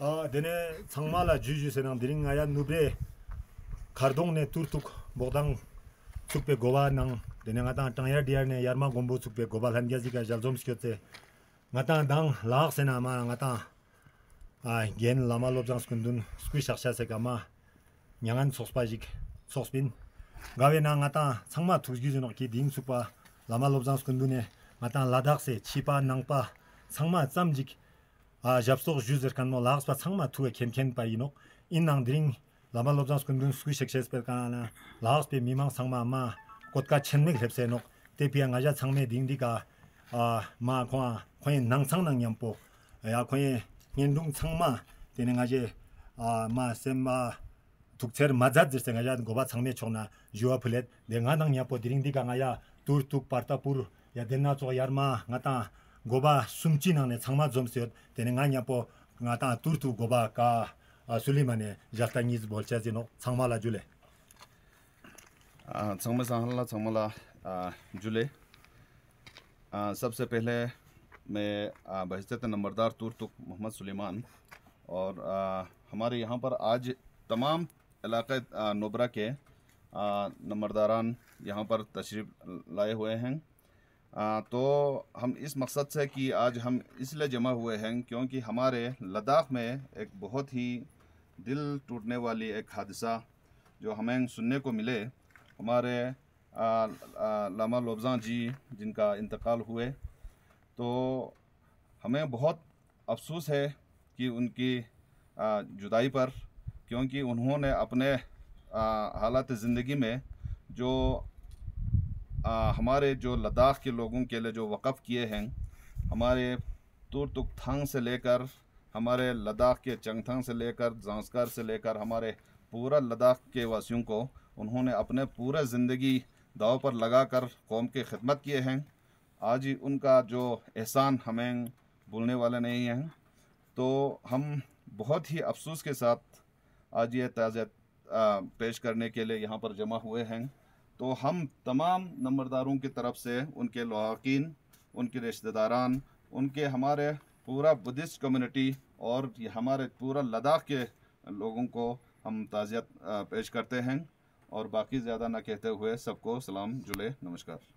아 데네 상마라 주주세는 드린 아야 누베 카르동네 투르툭 보당 축베 고바낭 데네 나타 땅야 디아네 야르마 곰보 축베 고발 한게지가 잘좀스케테 나타 당 라그세나 마 나타 아겐 스퀴샤샤세가마 냥한 소스바직 소스빈 가베나 나타 상마 투즈기즈노 키딩 축바 라말로브장스군둔에 마탄 라닥세 치바 낭파 상마 잠직 아 잡속 주저칸 뭐 라스파 상마 투에 켐켄 바이노 인낭 드링 라말로브잔스 군든 스퀴 섹셰스 베카나나 라스페 미망 상마 마 꽃가 첸맥 렙세노 대피앙 아자 상메 딩디가 아마콘 코인 낭상낭 연포 야 코인 인둥 상마 되는 아 아마 셈마 tukcher mazad zirse nga yaad ngoba tsangme 드링디가 yuwa pilet, 파르타푸르 nga ka nga tur tuk parta pur 야 야르마 나타 고바 숨치나네 창마 좀스 되는가냐 나타 투르투 고바카 아슬리마네 자타니즈 볼차지노 창마라 줄레 아 창마사 할라 창마라 아 줄레 아 सबसे पहले मैं बहिस्तत नंबरदार तुर्तुक मोहम्मद सुलेमान और हमारे यहाँ पर आज तमाम इलाके नोबरा के नंबरदारान यहाँ पर तशरीफ़ लाए हुए हैं तो हम इस मकसद से कि आज हम इसलिए जमा हुए हैं क्योंकि हमारे लद्दाख में एक बहुत ही दिल टूटने वाली एक हादसा जो हमें सुनने को मिले हमारे लामा लोबजा जी जिनका इंतकाल हुए तो हमें बहुत अफसोस है कि उनकी जुदाई पर क्योंकि उन्होंने अपने हालात ज़िंदगी में जो आ, हमारे जो लद्दाख के लोगों के लिए जो वक़ किए हैं हमारे तुरतुक थंग से लेकर हमारे लद्दाख के चंगथंग से लेकर जांसकर से लेकर हमारे पूरा लद्दाख के वासियों को उन्होंने अपने पूरे ज़िंदगी दाव पर लगा कर कौम की खिदमत किए हैं आज ही उनका जो एहसान हमें भूलने वाले नहीं है तो हम बहुत ही अफसोस के साथ आज ये ताज़ा पेश करने के लिए यहाँ पर जमा हुए हैं तो हम तमाम नंबरदारों की तरफ से उनके लवाकिन उनके रिश्तेदारान उनके हमारे पूरा बुद्धिस्ट कम्युनिटी और हमारे पूरा लद्दाख के लोगों को हम ताज़ियत पेश करते हैं और बाकी ज़्यादा ना कहते हुए सबको सलाम जुले नमस्कार